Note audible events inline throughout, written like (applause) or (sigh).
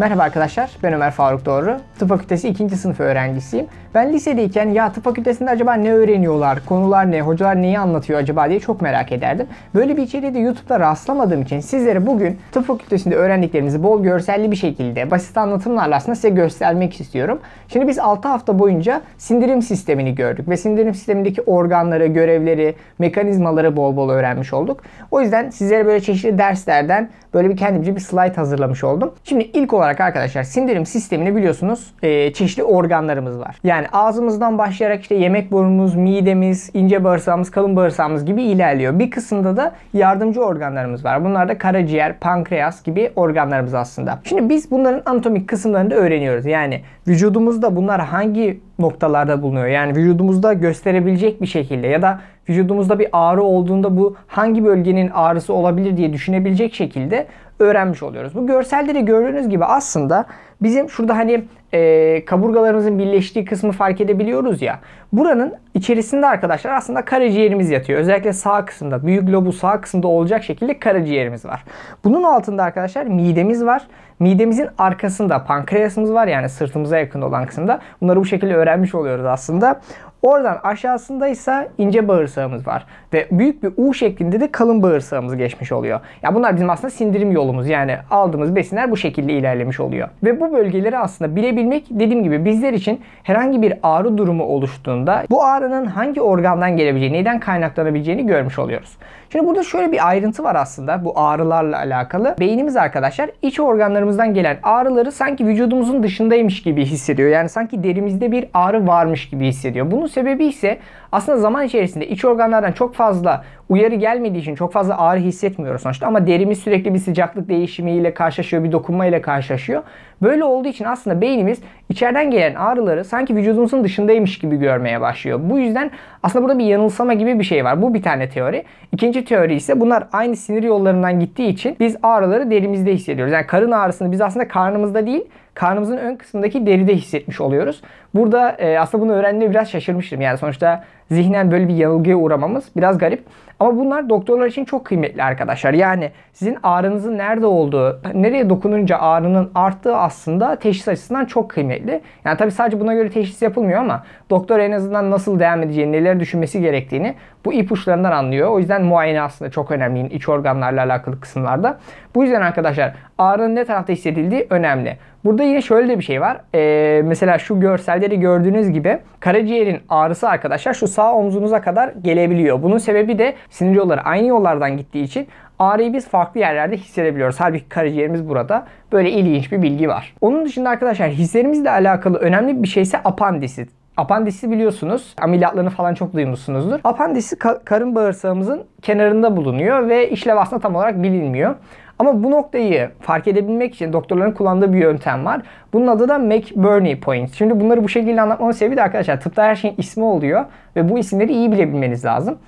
Merhaba arkadaşlar, ben Ömer Faruk Doğru. Tıp Fakültesi 2. sınıf öğrencisiyim. Ben lisedeyken ya tıp fakültesinde acaba ne öğreniyorlar, konular ne, hocalar neyi anlatıyor acaba diye çok merak ederdim. Böyle bir içeriği de YouTube'da rastlamadığım için sizlere bugün tıp fakültesinde öğrendiklerimizi bol görselli bir şekilde, basit anlatımlarla aslında size göstermek istiyorum. Şimdi biz 6 hafta boyunca sindirim sistemini gördük ve sindirim sistemindeki organları, görevleri, mekanizmaları bol bol öğrenmiş olduk. O yüzden sizlere böyle çeşitli derslerden böyle bir kendimce bir slide hazırlamış oldum. Şimdi ilk olarak olarak arkadaşlar sindirim sistemini biliyorsunuz e, çeşitli organlarımız var. Yani ağzımızdan başlayarak işte yemek borumuz, midemiz, ince bağırsağımız, kalın bağırsağımız gibi ilerliyor. Bir kısımda da yardımcı organlarımız var. Bunlar da karaciğer, pankreas gibi organlarımız aslında. Şimdi biz bunların anatomik kısımlarını da öğreniyoruz. Yani vücudumuzda bunlar hangi noktalarda bulunuyor? Yani vücudumuzda gösterebilecek bir şekilde ya da vücudumuzda bir ağrı olduğunda bu hangi bölgenin ağrısı olabilir diye düşünebilecek şekilde öğrenmiş oluyoruz. Bu görselleri gördüğünüz gibi aslında bizim şurada hani e, kaburgalarımızın birleştiği kısmı fark edebiliyoruz ya. Buranın içerisinde arkadaşlar aslında karaciğerimiz yatıyor. Özellikle sağ kısımda, büyük lobu sağ kısımda olacak şekilde karaciğerimiz var. Bunun altında arkadaşlar midemiz var. Midemizin arkasında pankreasımız var yani sırtımıza yakın olan kısımda. Bunları bu şekilde öğrenmiş oluyoruz aslında. Oradan aşağısında ise ince bağırsağımız var. Ve büyük bir U şeklinde de kalın bağırsağımız geçmiş oluyor. Ya bunlar bizim aslında sindirim yolumuz. Yani aldığımız besinler bu şekilde ilerlemiş oluyor. Ve bu bölgeleri aslında bilebilmek dediğim gibi bizler için herhangi bir ağrı durumu oluştuğunda bu ağrının hangi organdan gelebileceği, neden kaynaklanabileceğini görmüş oluyoruz. Şimdi burada şöyle bir ayrıntı var aslında bu ağrılarla alakalı. Beynimiz arkadaşlar iç organlarımızdan gelen ağrıları sanki vücudumuzun dışındaymış gibi hissediyor. Yani sanki derimizde bir ağrı varmış gibi hissediyor. Bunu sebebi ise aslında zaman içerisinde iç organlardan çok fazla uyarı gelmediği için çok fazla ağrı hissetmiyoruz sonuçta ama derimiz sürekli bir sıcaklık değişimiyle karşılaşıyor, bir dokunma ile karşılaşıyor. Böyle olduğu için aslında beynimiz içeriden gelen ağrıları sanki vücudumuzun dışındaymış gibi görmeye başlıyor. Bu yüzden aslında burada bir yanılsama gibi bir şey var. Bu bir tane teori. İkinci teori ise bunlar aynı sinir yollarından gittiği için biz ağrıları derimizde hissediyoruz. Yani karın ağrısını biz aslında karnımızda değil karnımızın ön kısmındaki deride hissetmiş oluyoruz. Burada e, aslında bunu öğrendiğimde biraz şaşırmıştım. Yani sonuçta zihnen böyle bir yanılgıya uğramamız biraz garip. Ama bunlar doktorlar için çok kıymetli arkadaşlar. Yani sizin ağrınızın nerede olduğu, nereye dokununca ağrının arttığı aslında teşhis açısından çok kıymetli. Yani tabii sadece buna göre teşhis yapılmıyor ama doktor en azından nasıl devam edeceğini, neler düşünmesi gerektiğini bu ipuçlarından anlıyor. O yüzden muayene aslında çok önemli iç organlarla alakalı kısımlarda. Bu yüzden arkadaşlar ağrının ne tarafta hissedildiği önemli. Burada yine şöyle de bir şey var. Ee, mesela şu görselleri gördüğünüz gibi karaciğerin ağrısı arkadaşlar şu sağ omzunuza kadar gelebiliyor. Bunun sebebi de sinir yolları aynı yollardan gittiği için ağrıyı biz farklı yerlerde hissedebiliyoruz. Halbuki karaciğerimiz burada. Böyle ilginç bir bilgi var. Onun dışında arkadaşlar hislerimizle alakalı önemli bir şey ise apandisit. Apandisi biliyorsunuz. Ameliyatlarını falan çok duymuşsunuzdur. Apandisi ka- karın bağırsağımızın kenarında bulunuyor ve işlev aslında tam olarak bilinmiyor. Ama bu noktayı fark edebilmek için doktorların kullandığı bir yöntem var. Bunun adı da McBurney Point. Şimdi bunları bu şekilde anlatmamın sebebi de arkadaşlar tıpta her şeyin ismi oluyor ve bu isimleri iyi bilebilmeniz lazım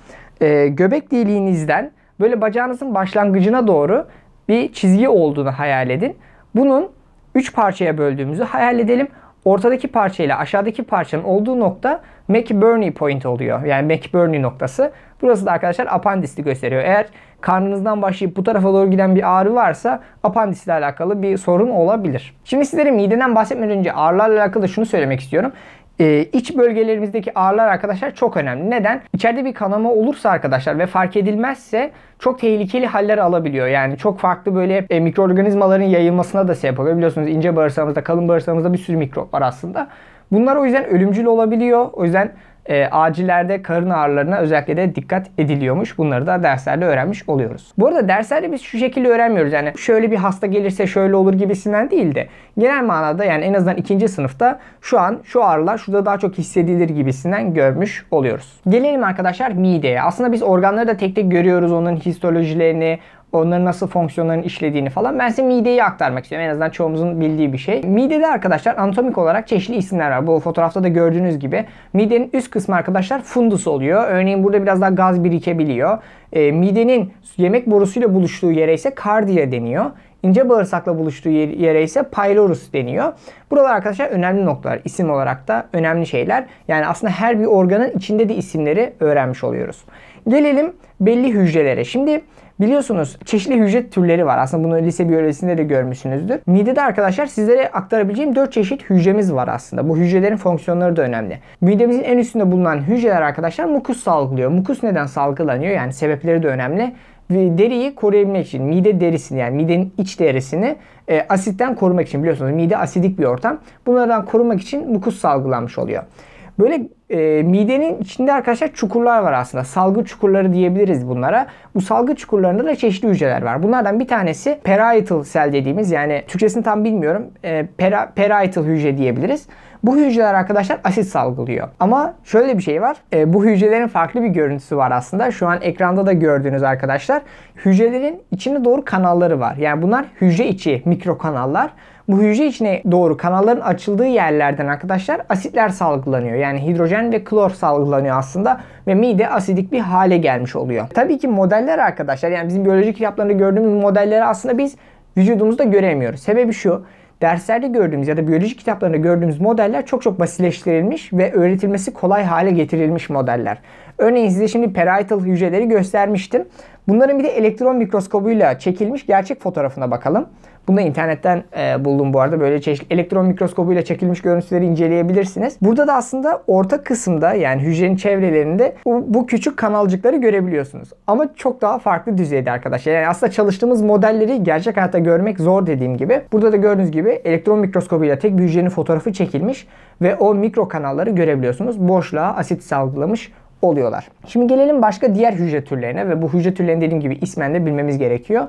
e, göbek deliğinizden böyle bacağınızın başlangıcına doğru bir çizgi olduğunu hayal edin. Bunun 3 parçaya böldüğümüzü hayal edelim. Ortadaki parça ile aşağıdaki parçanın olduğu nokta McBurney point oluyor. Yani McBurney noktası. Burası da arkadaşlar apandisti gösteriyor. Eğer karnınızdan başlayıp bu tarafa doğru giden bir ağrı varsa apandisle alakalı bir sorun olabilir. Şimdi sizlere mideden bahsetmeden önce ağrılarla alakalı şunu söylemek istiyorum e, iç bölgelerimizdeki ağrılar arkadaşlar çok önemli. Neden? İçeride bir kanama olursa arkadaşlar ve fark edilmezse çok tehlikeli haller alabiliyor. Yani çok farklı böyle e, mikroorganizmaların yayılmasına da sebep oluyor. Biliyorsunuz ince bağırsağımızda, kalın bağırsağımızda bir sürü mikrop var aslında. Bunlar o yüzden ölümcül olabiliyor. O yüzden e, acilerde karın ağrılarına özellikle de dikkat ediliyormuş. Bunları da derslerde öğrenmiş oluyoruz. Bu arada derslerde biz şu şekilde öğrenmiyoruz. Yani şöyle bir hasta gelirse şöyle olur gibisinden değil de genel manada yani en azından ikinci sınıfta şu an şu ağrılar şurada daha çok hissedilir gibisinden görmüş oluyoruz. Gelelim arkadaşlar mideye. Aslında biz organları da tek tek görüyoruz. Onun histolojilerini, Onların nasıl fonksiyonların işlediğini falan. Ben size mideyi aktarmak istiyorum. En azından çoğumuzun bildiği bir şey. Midede arkadaşlar anatomik olarak çeşitli isimler var. Bu fotoğrafta da gördüğünüz gibi. Midenin üst kısmı arkadaşlar fundus oluyor. Örneğin burada biraz daha gaz birikebiliyor. E, midenin yemek borusuyla buluştuğu yere ise kardiya deniyor. İnce bağırsakla buluştuğu yere ise pylorus deniyor. Buralar arkadaşlar önemli noktalar. İsim olarak da önemli şeyler. Yani aslında her bir organın içinde de isimleri öğrenmiş oluyoruz. Gelelim belli hücrelere. Şimdi Biliyorsunuz çeşitli hücre türleri var. Aslında bunu lise biyolojisinde de görmüşsünüzdür. Midede arkadaşlar sizlere aktarabileceğim 4 çeşit hücremiz var aslında. Bu hücrelerin fonksiyonları da önemli. Midemizin en üstünde bulunan hücreler arkadaşlar mukus salgılıyor. Mukus neden salgılanıyor? Yani sebepleri de önemli deriyi koruyabilmek için mide derisini yani midenin iç derisini e, asitten korumak için biliyorsunuz mide asidik bir ortam. Bunlardan korumak için mukus salgılanmış oluyor. Böyle e, midenin içinde arkadaşlar çukurlar var aslında. Salgı çukurları diyebiliriz bunlara. Bu salgı çukurlarında da çeşitli hücreler var. Bunlardan bir tanesi parietal sel dediğimiz yani Türkçesini tam bilmiyorum. E, para, parietal hücre diyebiliriz. Bu hücreler arkadaşlar asit salgılıyor. Ama şöyle bir şey var. E, bu hücrelerin farklı bir görüntüsü var aslında. Şu an ekranda da gördüğünüz arkadaşlar. Hücrelerin içine doğru kanalları var. Yani bunlar hücre içi mikro kanallar. Bu hücre içine doğru kanalların açıldığı yerlerden arkadaşlar asitler salgılanıyor. Yani hidrojen ve klor salgılanıyor aslında ve mide asidik bir hale gelmiş oluyor. Tabii ki modeller arkadaşlar yani bizim biyolojik kitaplarında gördüğümüz modelleri aslında biz vücudumuzda göremiyoruz. Sebebi şu derslerde gördüğümüz ya da biyolojik kitaplarında gördüğümüz modeller çok çok basitleştirilmiş ve öğretilmesi kolay hale getirilmiş modeller. Örneğin size şimdi parietal hücreleri göstermiştim. Bunların bir de elektron mikroskobuyla çekilmiş gerçek fotoğrafına bakalım. Bunu da internetten e, buldum bu arada. Böyle çeşitli elektron mikroskobuyla çekilmiş görüntüleri inceleyebilirsiniz. Burada da aslında orta kısımda yani hücrenin çevrelerinde bu, bu küçük kanalcıkları görebiliyorsunuz. Ama çok daha farklı düzeyde arkadaşlar. Yani aslında çalıştığımız modelleri gerçek hayatta görmek zor dediğim gibi. Burada da gördüğünüz gibi elektron mikroskobuyla tek bir hücrenin fotoğrafı çekilmiş ve o mikro kanalları görebiliyorsunuz. Boşluğa asit salgılamış oluyorlar. Şimdi gelelim başka diğer hücre türlerine ve bu hücre türlerini dediğim gibi ismen de bilmemiz gerekiyor.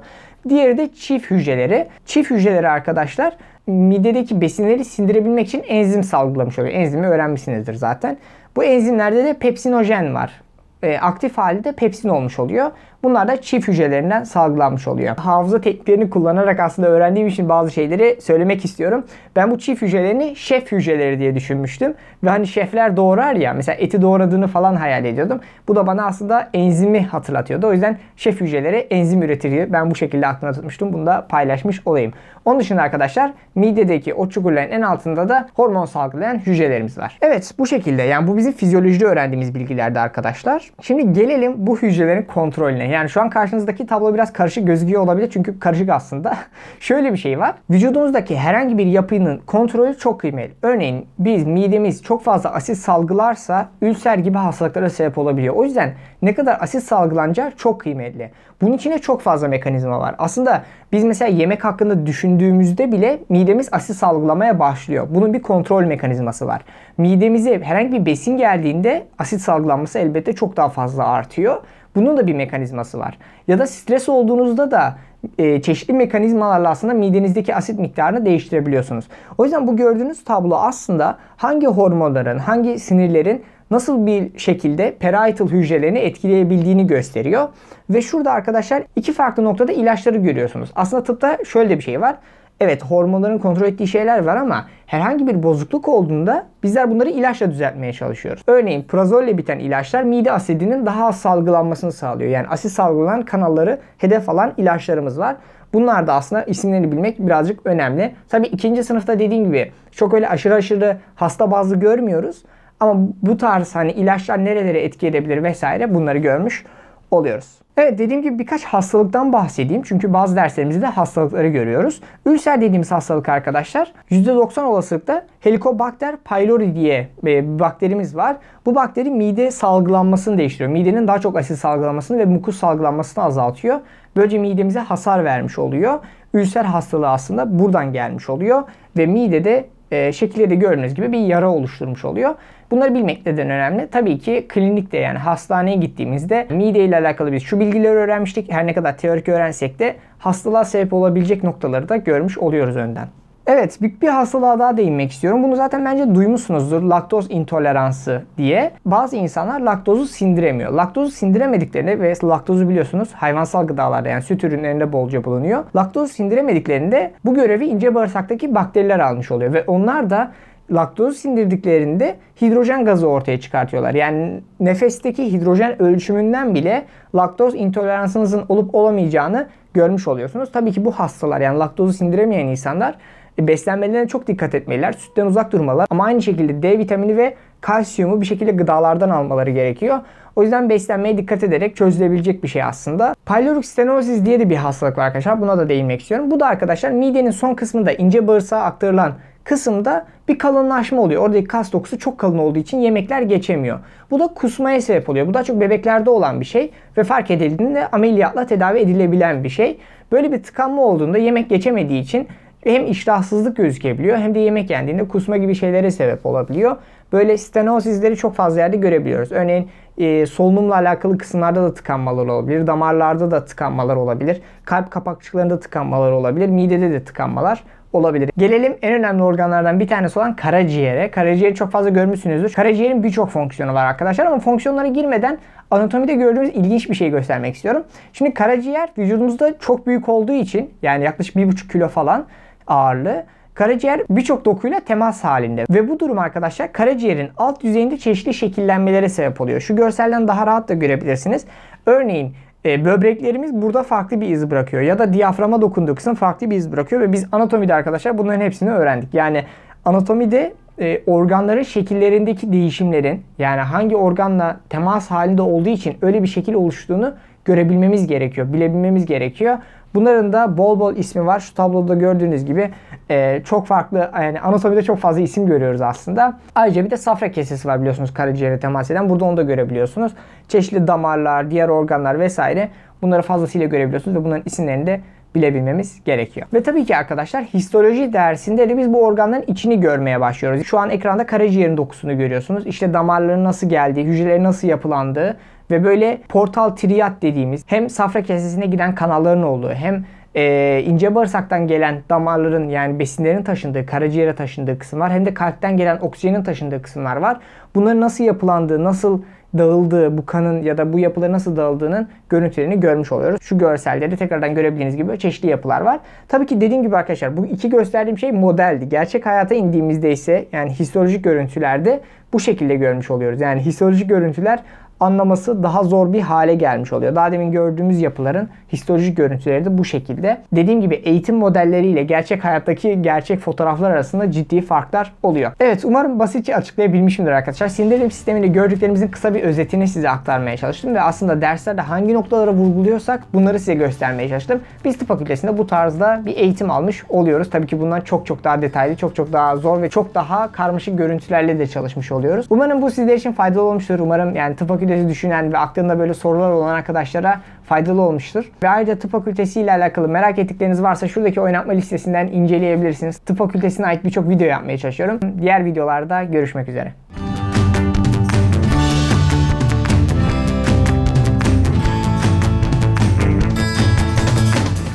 Diğeri de çift hücreleri. Çift hücreleri arkadaşlar midedeki besinleri sindirebilmek için enzim salgılamış oluyor. Enzimi öğrenmişsinizdir zaten. Bu enzimlerde de pepsinojen var. E, aktif halde de pepsin olmuş oluyor. Bunlar da çift hücrelerinden salgılanmış oluyor. Hafıza tekniklerini kullanarak aslında öğrendiğim için bazı şeyleri söylemek istiyorum. Ben bu çift hücrelerini şef hücreleri diye düşünmüştüm. Ve hani şefler doğrar ya mesela eti doğradığını falan hayal ediyordum. Bu da bana aslında enzimi hatırlatıyordu. O yüzden şef hücreleri enzim üretir ben bu şekilde aklımda tutmuştum. Bunu da paylaşmış olayım. Onun dışında arkadaşlar midedeki o çukurların en altında da hormon salgılayan hücrelerimiz var. Evet bu şekilde yani bu bizim fizyolojide öğrendiğimiz bilgilerdi arkadaşlar. Şimdi gelelim bu hücrelerin kontrolüne. Yani şu an karşınızdaki tablo biraz karışık gözüküyor olabilir çünkü karışık aslında. (laughs) Şöyle bir şey var. Vücudumuzdaki herhangi bir yapının kontrolü çok kıymetli. Örneğin biz midemiz çok fazla asit salgılarsa ülser gibi hastalıklara sebep olabiliyor. O yüzden ne kadar asit salgılanacağı çok kıymetli. Bunun içinde çok fazla mekanizma var. Aslında biz mesela yemek hakkında düşündüğümüzde bile midemiz asit salgılamaya başlıyor. Bunun bir kontrol mekanizması var. Midemize herhangi bir besin geldiğinde asit salgılanması elbette çok daha fazla artıyor. Bunun da bir mekanizması var. Ya da stres olduğunuzda da e, çeşitli mekanizmalarla aslında midenizdeki asit miktarını değiştirebiliyorsunuz. O yüzden bu gördüğünüz tablo aslında hangi hormonların, hangi sinirlerin nasıl bir şekilde parietal hücrelerini etkileyebildiğini gösteriyor. Ve şurada arkadaşlar iki farklı noktada ilaçları görüyorsunuz. Aslında tıpta şöyle bir şey var. Evet hormonların kontrol ettiği şeyler var ama herhangi bir bozukluk olduğunda bizler bunları ilaçla düzeltmeye çalışıyoruz. Örneğin prazolle biten ilaçlar mide asidinin daha az salgılanmasını sağlıyor. Yani asit salgılanan kanalları hedef alan ilaçlarımız var. Bunlar da aslında isimlerini bilmek birazcık önemli. Tabii ikinci sınıfta dediğim gibi çok öyle aşırı aşırı hasta bazlı görmüyoruz. Ama bu tarz hani ilaçlar nerelere etki edebilir vesaire bunları görmüş oluyoruz. Evet dediğim gibi birkaç hastalıktan bahsedeyim. Çünkü bazı derslerimizde hastalıkları görüyoruz. Ülser dediğimiz hastalık arkadaşlar %90 olasılıkta Helicobacter pylori diye e, bir bakterimiz var. Bu bakteri mide salgılanmasını değiştiriyor. Midenin daha çok asit salgılanmasını ve mukus salgılanmasını azaltıyor. Böylece midemize hasar vermiş oluyor. Ülser hastalığı aslında buradan gelmiş oluyor ve midede e, şekilde de gördüğünüz gibi bir yara oluşturmuş oluyor. Bunları bilmek neden önemli? Tabii ki klinikte yani hastaneye gittiğimizde mide ile alakalı biz şu bilgileri öğrenmiştik. Her ne kadar teorik öğrensek de hastalığa sebep olabilecek noktaları da görmüş oluyoruz önden. Evet bir, bir hastalığa daha değinmek istiyorum. Bunu zaten bence duymuşsunuzdur. Laktoz intoleransı diye. Bazı insanlar laktozu sindiremiyor. Laktozu sindiremediklerinde ve laktozu biliyorsunuz hayvansal gıdalarda yani süt ürünlerinde bolca bulunuyor. Laktozu sindiremediklerinde bu görevi ince bağırsaktaki bakteriler almış oluyor ve onlar da laktozu sindirdiklerinde hidrojen gazı ortaya çıkartıyorlar. Yani nefesteki hidrojen ölçümünden bile laktoz intoleransınızın olup olamayacağını görmüş oluyorsunuz. Tabii ki bu hastalar yani laktozu sindiremeyen insanlar e, beslenmelerine çok dikkat etmeliler. Sütten uzak durmalar ama aynı şekilde D vitamini ve kalsiyumu bir şekilde gıdalardan almaları gerekiyor. O yüzden beslenmeye dikkat ederek çözülebilecek bir şey aslında. Pyloric stenosis diye de bir hastalık var arkadaşlar. Buna da değinmek istiyorum. Bu da arkadaşlar midenin son kısmında ince bağırsağa aktarılan kısımda bir kalınlaşma oluyor. Oradaki kas dokusu çok kalın olduğu için yemekler geçemiyor. Bu da kusmaya sebep oluyor. Bu daha çok bebeklerde olan bir şey ve fark edildiğinde ameliyatla tedavi edilebilen bir şey. Böyle bir tıkanma olduğunda yemek geçemediği için hem iştahsızlık gözükebiliyor hem de yemek yendiğinde kusma gibi şeylere sebep olabiliyor. Böyle stenosizleri çok fazla yerde görebiliyoruz. Örneğin e, solunumla alakalı kısımlarda da tıkanmalar olabilir. Damarlarda da tıkanmalar olabilir. Kalp kapakçıklarında tıkanmalar olabilir. Midede de tıkanmalar olabilir. Gelelim en önemli organlardan bir tanesi olan karaciğere. Karaciğeri çok fazla görmüşsünüzdür. Karaciğerin birçok fonksiyonu var arkadaşlar ama fonksiyonlara girmeden anatomide gördüğümüz ilginç bir şey göstermek istiyorum. Şimdi karaciğer vücudumuzda çok büyük olduğu için yani yaklaşık 1,5 kilo falan ağırlığı Karaciğer birçok dokuyla temas halinde ve bu durum arkadaşlar karaciğerin alt yüzeyinde çeşitli şekillenmelere sebep oluyor. Şu görselden daha rahat da görebilirsiniz. Örneğin e, böbreklerimiz burada farklı bir iz bırakıyor ya da diyaframa dokunduğu kısım farklı bir iz bırakıyor ve biz anatomide arkadaşlar bunların hepsini öğrendik. Yani anatomide e, organların şekillerindeki değişimlerin yani hangi organla temas halinde olduğu için öyle bir şekil oluştuğunu görebilmemiz gerekiyor, bilebilmemiz gerekiyor. Bunların da bol bol ismi var. Şu tabloda gördüğünüz gibi e, çok farklı yani anatomide çok fazla isim görüyoruz aslında. Ayrıca bir de safra kesesi var biliyorsunuz karaciğere temas eden. Burada onu da görebiliyorsunuz. Çeşitli damarlar, diğer organlar vesaire bunları fazlasıyla görebiliyorsunuz ve bunların isimlerini de bilebilmemiz gerekiyor. Ve tabii ki arkadaşlar histoloji dersinde de biz bu organların içini görmeye başlıyoruz. Şu an ekranda karaciğerin dokusunu görüyorsunuz. İşte damarların nasıl geldiği, hücrelerin nasıl yapılandığı ve böyle portal triyat dediğimiz hem safra kesesine giden kanalların olduğu hem e, ince bağırsaktan gelen damarların yani besinlerin taşındığı, karaciğere taşındığı kısımlar hem de kalpten gelen oksijenin taşındığı kısımlar var. Bunların nasıl yapılandığı, nasıl dağıldığı, bu kanın ya da bu yapıları nasıl dağıldığının görüntülerini görmüş oluyoruz. Şu görselde de tekrardan görebildiğiniz gibi çeşitli yapılar var. Tabii ki dediğim gibi arkadaşlar bu iki gösterdiğim şey modeldi. Gerçek hayata indiğimizde ise yani histolojik görüntülerde bu şekilde görmüş oluyoruz. Yani histolojik görüntüler anlaması daha zor bir hale gelmiş oluyor. Daha demin gördüğümüz yapıların histolojik görüntüleri de bu şekilde. Dediğim gibi eğitim modelleriyle gerçek hayattaki gerçek fotoğraflar arasında ciddi farklar oluyor. Evet umarım basitçe açıklayabilmişimdir arkadaşlar. Sindirim sistemini gördüklerimizin kısa bir özetini size aktarmaya çalıştım ve aslında derslerde hangi noktalara vurguluyorsak bunları size göstermeye çalıştım. Biz tıp fakültesinde bu tarzda bir eğitim almış oluyoruz. Tabii ki bundan çok çok daha detaylı, çok çok daha zor ve çok daha karmaşık görüntülerle de çalışmış oluyoruz. Umarım bu sizler için faydalı olmuştur. Umarım yani tıp fakültesi fakültesi düşünen ve aklında böyle sorular olan arkadaşlara faydalı olmuştur. Ve ayrıca tıp fakültesi ile alakalı merak ettikleriniz varsa şuradaki oynatma listesinden inceleyebilirsiniz. Tıp fakültesine ait birçok video yapmaya çalışıyorum. Diğer videolarda görüşmek üzere.